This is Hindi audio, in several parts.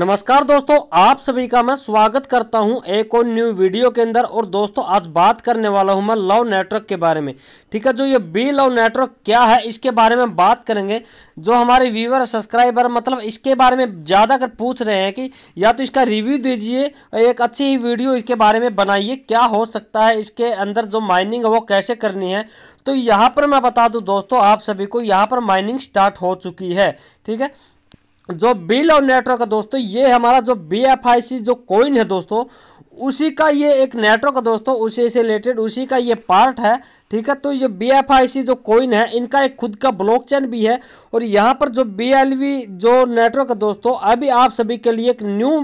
नमस्कार दोस्तों आप सभी का मैं स्वागत करता हूं एक और न्यू वीडियो के अंदर और दोस्तों आज बात करने वाला हूं मैं लव नेटवर्क के बारे में ठीक है जो ये बी लव नेटवर्क क्या है इसके बारे में बात करेंगे जो हमारे व्यूवर सब्सक्राइबर मतलब इसके बारे में ज़्यादा कर पूछ रहे हैं कि या तो इसका रिव्यू दीजिए एक अच्छी ही वीडियो इसके बारे में बनाइए क्या हो सकता है इसके अंदर जो माइनिंग है वो कैसे करनी है तो यहाँ पर मैं बता दूँ दोस्तों आप सभी को यहाँ पर माइनिंग स्टार्ट हो चुकी है ठीक है जो बिल और नेटवर्क है दोस्तों ये हमारा जो बी एफ आई सी जो कॉइन है दोस्तों उसी का ये एक नेटवर्क दोस्तों उसी से रिलेटेड उसी का ये पार्ट है ठीक है तो ये बी एफ आई सी जो कोइन है इनका एक खुद का ब्लॉकचेन भी है और यहाँ पर जो बी एल वी जो नेटवर्क दोस्तों अभी आप सभी के लिए एक न्यू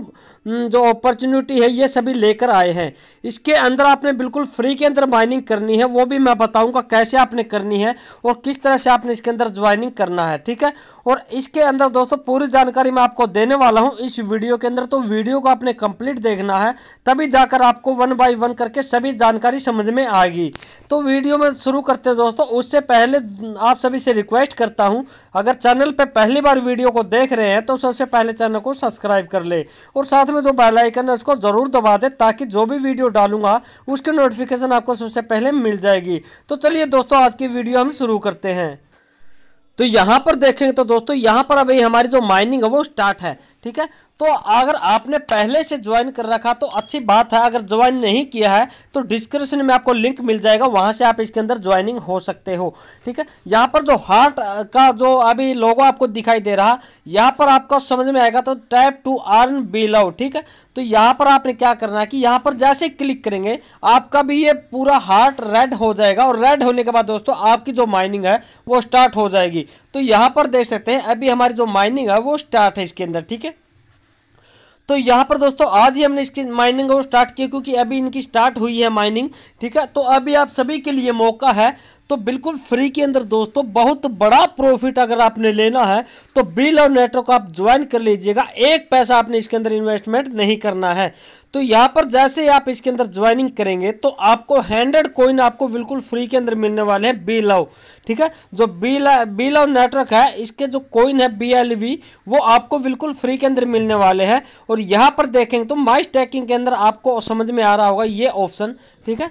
हम्म, जो अपॉर्चुनिटी है ये सभी लेकर आए हैं इसके अंदर आपने बिल्कुल फ्री के अंदर माइनिंग करनी है वो भी मैं बताऊंगा कैसे आपने करनी है और किस तरह से आपने इसके अंदर ज्वाइनिंग करना है ठीक है और इसके अंदर दोस्तों पूरी जानकारी मैं आपको देने वाला हूँ इस वीडियो के अंदर तो वीडियो को आपने कंप्लीट देखना है तब तभी जाकर आपको वन बाय वन करके सभी जानकारी समझ में आएगी तो वीडियो में शुरू करते हैं दोस्तों उससे पहले आप सभी से रिक्वेस्ट करता हूं अगर चैनल पर पहली बार वीडियो को देख रहे हैं तो सबसे पहले चैनल को सब्सक्राइब कर ले और साथ में जो बेलाइकन है उसको ज़रूर दबा दे ताकि जो भी वीडियो डालूंगा उसकी नोटिफिकेशन आपको सबसे पहले मिल जाएगी तो चलिए दोस्तों आज की वीडियो हम शुरू करते हैं तो यहाँ पर देखेंगे तो दोस्तों यहाँ पर अभी हमारी जो माइनिंग है वो स्टार्ट है ठीक है तो अगर आपने पहले से ज्वाइन कर रखा तो अच्छी बात है अगर ज्वाइन नहीं किया है तो डिस्क्रिप्शन में आपको लिंक मिल जाएगा वहां से आप इसके अंदर ज्वाइनिंग हो सकते हो ठीक है यहाँ पर जो हार्ट का जो अभी लोगो आपको दिखाई दे रहा यहाँ पर आपको समझ में आएगा तो टैप टू अर्न लव ठीक है तो यहाँ पर आपने क्या करना है कि यहाँ पर जैसे क्लिक करेंगे आपका भी ये पूरा हार्ट रेड हो जाएगा और रेड होने के बाद दोस्तों आपकी जो माइनिंग है वो स्टार्ट हो जाएगी तो यहां पर देख सकते हैं अभी हमारी जो माइनिंग है वो स्टार्ट है इसके अंदर ठीक है तो यहाँ पर दोस्तों आज ही हमने इसकी माइनिंग वो स्टार्ट किया क्योंकि अभी इनकी स्टार्ट हुई है माइनिंग ठीक है तो अभी आप सभी के लिए मौका है तो बिल्कुल फ्री के अंदर दोस्तों बहुत बड़ा प्रॉफिट अगर आपने लेना है तो बिल और नेटवर्क आप ज्वाइन कर लीजिएगा एक पैसा आपने इसके अंदर इन्वेस्टमेंट नहीं करना है तो यहाँ पर जैसे आप इसके अंदर ज्वाइनिंग करेंगे तो आपको हैंडेड कॉइन आपको बिल्कुल फ्री के अंदर मिलने वाले हैं बी लव ठीक है जो बी बी लव नेटवर्क है इसके जो कॉइन है बी एल वी वो आपको बिल्कुल फ्री के अंदर मिलने वाले हैं और यहाँ पर देखेंगे तो माइस टैकिंग के अंदर आपको समझ में आ रहा होगा ये ऑप्शन ठीक है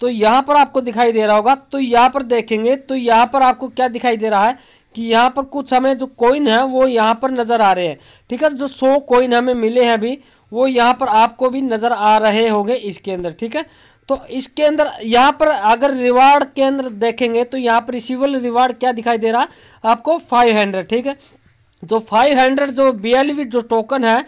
तो यहाँ पर आपको दिखाई दे रहा होगा तो यहाँ पर देखेंगे तो यहाँ पर आपको क्या दिखाई दे रहा है कि यहाँ पर कुछ हमें जो कोइन है वो यहाँ पर नज़र आ रहे हैं ठीक है जो सो कोइन हमें मिले हैं अभी वो यहाँ पर आपको भी नज़र आ रहे होंगे इसके अंदर ठीक है तो इसके अंदर यहाँ पर अगर रिवार्ड के अंदर देखेंगे तो यहाँ पर रिसीवल रिवार्ड क्या दिखाई दे रहा है आपको फाइव ठीक है तो जो फाइव जो बी जो टोकन है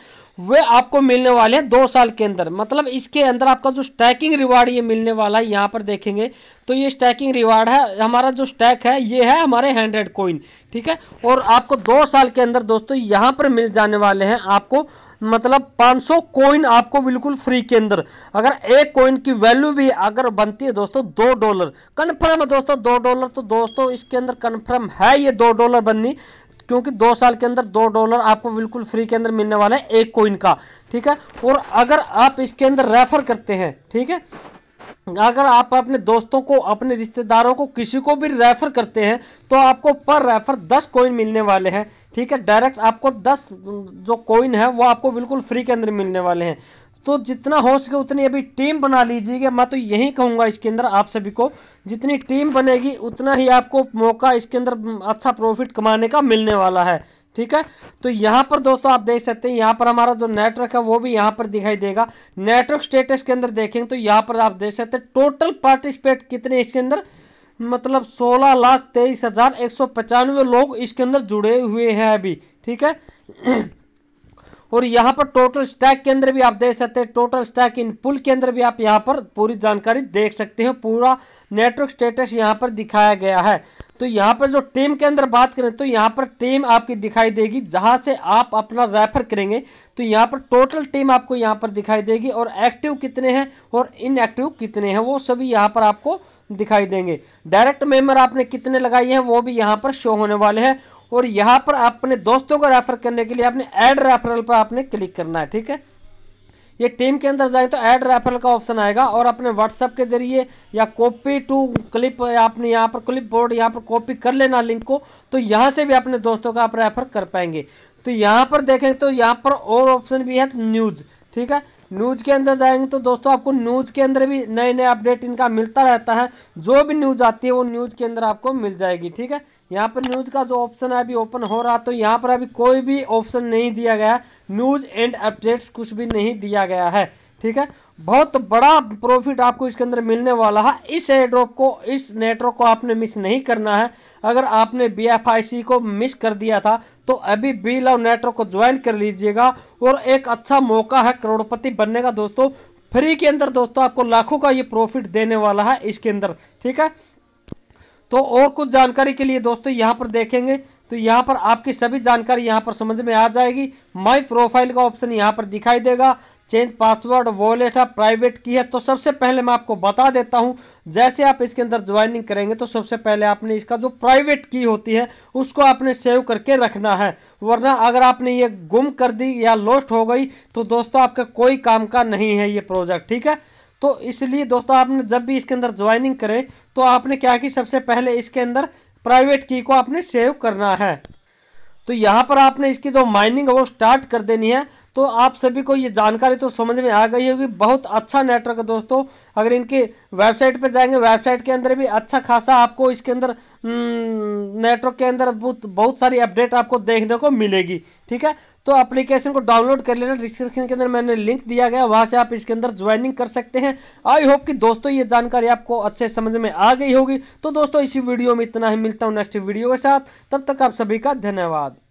वे आपको मिलने वाले हैं दो साल के अंदर मतलब इसके अंदर आपका जो स्टैकिंग रिवार्ड ये मिलने वाला है यहाँ पर देखेंगे तो ये स्टैकिंग रिवार्ड है हमारा जो स्टैक है ये है हमारे हंड्रेड कोइन ठीक है और आपको दो साल के अंदर दोस्तों यहाँ पर मिल जाने वाले हैं आपको मतलब 500 कोइन आपको बिल्कुल फ्री के अंदर अगर एक कोइन की वैल्यू भी अगर बनती है दोस्तों दो डॉलर कन्फर्म है दोस्तों दो डॉलर तो दोस्तों इसके अंदर कन्फर्म है ये दो डॉलर बननी क्योंकि दो साल के अंदर दो डॉलर आपको बिल्कुल फ्री के अंदर मिलने वाला है एक कोइन का ठीक है और अगर आप इसके अंदर रेफर करते हैं ठीक है अगर आप अपने दोस्तों को अपने रिश्तेदारों को किसी को भी रेफर करते हैं तो आपको पर रेफर दस कोइन मिलने वाले हैं ठीक है डायरेक्ट आपको दस जो कोइन है वो आपको बिल्कुल फ्री के अंदर मिलने वाले हैं तो जितना हो सके उतनी अभी टीम बना लीजिएगा मैं तो यही कहूँगा इसके अंदर आप सभी को जितनी टीम बनेगी उतना ही आपको मौका इसके अंदर अच्छा प्रॉफिट कमाने का मिलने वाला है ठीक है तो यहाँ पर दोस्तों आप देख सकते हैं यहाँ पर हमारा जो नेटवर्क है वो भी यहाँ पर दिखाई देगा नेटवर्क स्टेटस के अंदर देखेंगे तो यहाँ पर आप देख सकते हैं टोटल पार्टिसिपेट कितने इसके अंदर मतलब सोलह लाख तेईस हजार एक सौ पचानवे लोग इसके अंदर जुड़े हुए हैं अभी ठीक है और यहाँ पर टोटल स्टैक के अंदर भी आप देख सकते हैं टोटल स्टैक इन पुल के अंदर भी आप यहाँ पर पूरी जानकारी देख सकते हो पूरा नेटवर्क स्टेटस यहाँ पर दिखाया गया है तो यहाँ पर जो टीम के अंदर बात करें तो यहाँ पर टीम आपकी दिखाई देगी जहां से आप अपना रेफर करेंगे तो यहाँ पर टोटल टीम आपको यहाँ पर दिखाई देगी और एक्टिव कितने हैं और इनएक्टिव कितने हैं वो सभी यहाँ पर आपको दिखाई देंगे डायरेक्ट मेंबर आपने कितने लगाई हैं वो भी यहाँ पर शो होने वाले हैं और यहाँ पर अपने दोस्तों को रेफर करने के लिए आपने ऐड रेफरल पर आपने क्लिक करना है ठीक है ये टीम के अंदर जाए तो ऐड रेफरल का ऑप्शन आएगा और अपने व्हाट्सएप के जरिए या कॉपी टू क्लिप आपने यहाँ पर क्लिप बोर्ड यहाँ पर कॉपी कर लेना लिंक को तो यहाँ से भी अपने दोस्तों का आप रेफर कर पाएंगे तो यहाँ पर देखें तो यहाँ पर और ऑप्शन भी है न्यूज़ तो ठीक है न्यूज के अंदर जाएंगे तो दोस्तों आपको न्यूज के अंदर भी नए नए अपडेट इनका मिलता रहता है जो भी न्यूज आती है वो न्यूज के अंदर आपको मिल जाएगी ठीक है यहाँ पर न्यूज का जो ऑप्शन है अभी ओपन हो रहा तो यहाँ पर अभी कोई भी ऑप्शन नहीं दिया गया न्यूज एंड अपडेट्स कुछ भी नहीं दिया गया है ठीक है बहुत बड़ा प्रॉफिट आपको इसके अंदर मिलने वाला है इस एड्रॉप को इस नेटवर्क को आपने मिस नहीं करना है अगर आपने बी को मिस कर दिया था तो अभी बी लव नेटवर्क को ज्वाइन कर लीजिएगा और एक अच्छा मौका है करोड़पति बनने का दोस्तों फ्री के अंदर दोस्तों आपको लाखों का ये प्रॉफिट देने वाला है इसके अंदर ठीक है तो और कुछ जानकारी के लिए दोस्तों यहाँ पर देखेंगे तो यहाँ पर आपकी सभी जानकारी यहाँ पर समझ में आ जाएगी माई प्रोफाइल का ऑप्शन यहाँ पर दिखाई देगा चेंज पासवर्ड वॉलेट है प्राइवेट की है तो सबसे पहले मैं आपको बता देता हूं जैसे आप इसके अंदर ज्वाइनिंग करेंगे तो सबसे पहले आपने इसका जो प्राइवेट की होती है उसको आपने सेव करके रखना है वरना अगर आपने ये गुम कर दी या लॉस्ट हो गई तो दोस्तों आपका कोई काम का नहीं है ये प्रोजेक्ट ठीक है तो इसलिए दोस्तों आपने जब भी इसके अंदर ज्वाइनिंग करें तो आपने क्या की सबसे पहले इसके अंदर प्राइवेट की को आपने सेव करना है तो यहाँ पर आपने इसकी जो माइनिंग है वो स्टार्ट कर देनी है तो आप सभी को ये जानकारी तो समझ में आ गई होगी बहुत अच्छा नेटवर्क है दोस्तों अगर इनके वेबसाइट पर जाएंगे वेबसाइट के अंदर भी अच्छा खासा आपको इसके अंदर नेटवर्क हम्म, के अंदर बहुत बहुत सारी अपडेट आपको देखने को मिलेगी ठीक है तो एप्लीकेशन को डाउनलोड कर लेना डिस्क्रिप्शन के अंदर मैंने लिंक दिया गया वहाँ से आप इसके अंदर ज्वाइनिंग कर सकते हैं आई होप कि दोस्तों ये जानकारी आपको अच्छे समझ में आ गई होगी तो दोस्तों इसी वीडियो में इतना ही मिलता हूँ नेक्स्ट वीडियो के साथ तब तक आप सभी का धन्यवाद